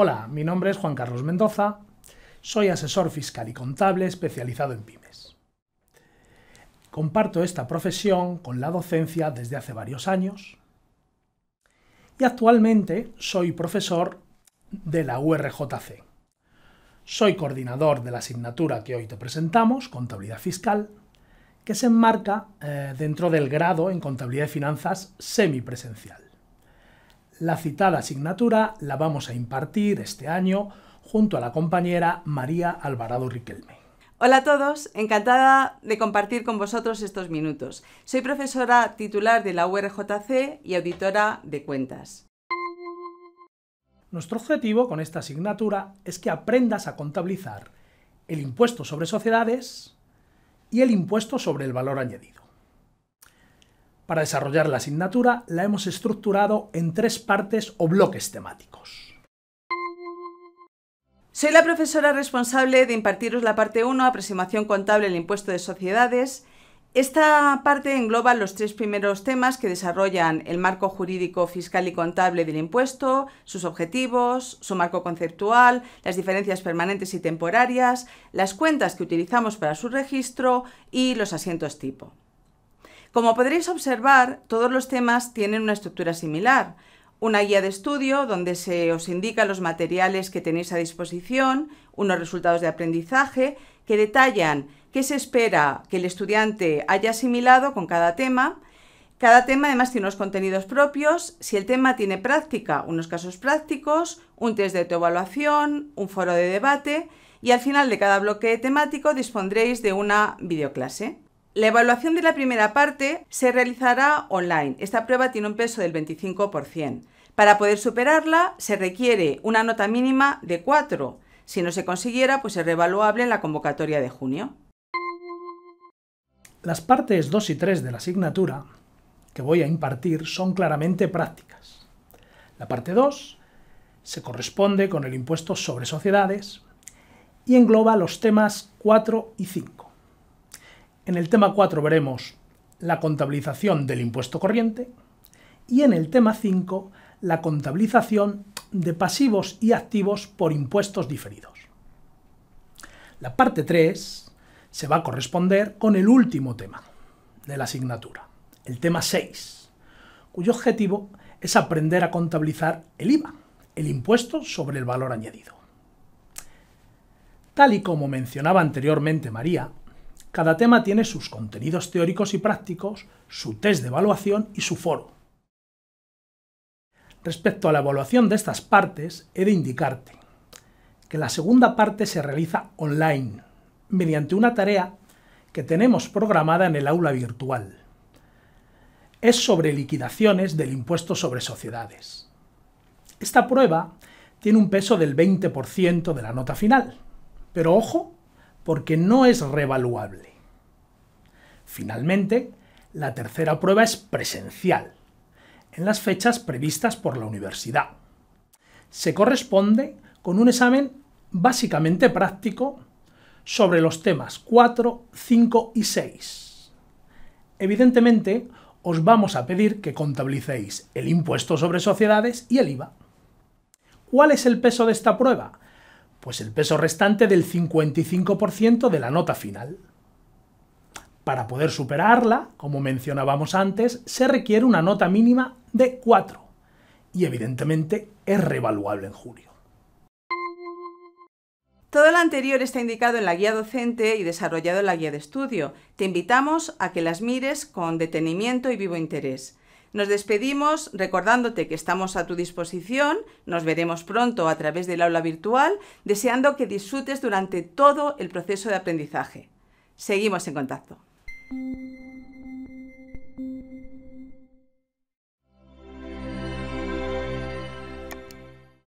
Hola, mi nombre es Juan Carlos Mendoza, soy asesor fiscal y contable especializado en pymes. Comparto esta profesión con la docencia desde hace varios años y actualmente soy profesor de la URJC. Soy coordinador de la asignatura que hoy te presentamos, Contabilidad Fiscal, que se enmarca eh, dentro del grado en Contabilidad y Finanzas semipresencial. La citada asignatura la vamos a impartir este año junto a la compañera María Alvarado Riquelme. Hola a todos, encantada de compartir con vosotros estos minutos. Soy profesora titular de la URJC y auditora de cuentas. Nuestro objetivo con esta asignatura es que aprendas a contabilizar el impuesto sobre sociedades y el impuesto sobre el valor añadido. Para desarrollar la asignatura la hemos estructurado en tres partes o bloques temáticos. Soy la profesora responsable de impartiros la parte 1, aproximación contable el impuesto de sociedades. Esta parte engloba los tres primeros temas que desarrollan el marco jurídico fiscal y contable del impuesto, sus objetivos, su marco conceptual, las diferencias permanentes y temporarias, las cuentas que utilizamos para su registro y los asientos tipo. Como podréis observar, todos los temas tienen una estructura similar. Una guía de estudio donde se os indica los materiales que tenéis a disposición, unos resultados de aprendizaje que detallan qué se espera que el estudiante haya asimilado con cada tema. Cada tema además tiene unos contenidos propios. Si el tema tiene práctica, unos casos prácticos, un test de autoevaluación, un foro de debate y al final de cada bloque temático dispondréis de una videoclase. La evaluación de la primera parte se realizará online. Esta prueba tiene un peso del 25%. Para poder superarla se requiere una nota mínima de 4. Si no se consiguiera, pues es revaluable en la convocatoria de junio. Las partes 2 y 3 de la asignatura que voy a impartir son claramente prácticas. La parte 2 se corresponde con el impuesto sobre sociedades y engloba los temas 4 y 5. En el tema 4 veremos la contabilización del impuesto corriente y en el tema 5 la contabilización de pasivos y activos por impuestos diferidos. La parte 3 se va a corresponder con el último tema de la asignatura, el tema 6, cuyo objetivo es aprender a contabilizar el IVA, el impuesto sobre el valor añadido. Tal y como mencionaba anteriormente María, cada tema tiene sus contenidos teóricos y prácticos, su test de evaluación y su foro. Respecto a la evaluación de estas partes, he de indicarte que la segunda parte se realiza online, mediante una tarea que tenemos programada en el aula virtual. Es sobre liquidaciones del impuesto sobre sociedades. Esta prueba tiene un peso del 20% de la nota final, pero ojo porque no es revaluable. Finalmente, la tercera prueba es presencial, en las fechas previstas por la universidad. Se corresponde con un examen básicamente práctico sobre los temas 4, 5 y 6. Evidentemente, os vamos a pedir que contabilicéis el impuesto sobre sociedades y el IVA. ¿Cuál es el peso de esta prueba? pues el peso restante del 55% de la nota final. Para poder superarla, como mencionábamos antes, se requiere una nota mínima de 4 y evidentemente es revaluable en julio. Todo lo anterior está indicado en la guía docente y desarrollado en la guía de estudio. Te invitamos a que las mires con detenimiento y vivo interés. Nos despedimos recordándote que estamos a tu disposición, nos veremos pronto a través del aula virtual, deseando que disfrutes durante todo el proceso de aprendizaje. Seguimos en contacto.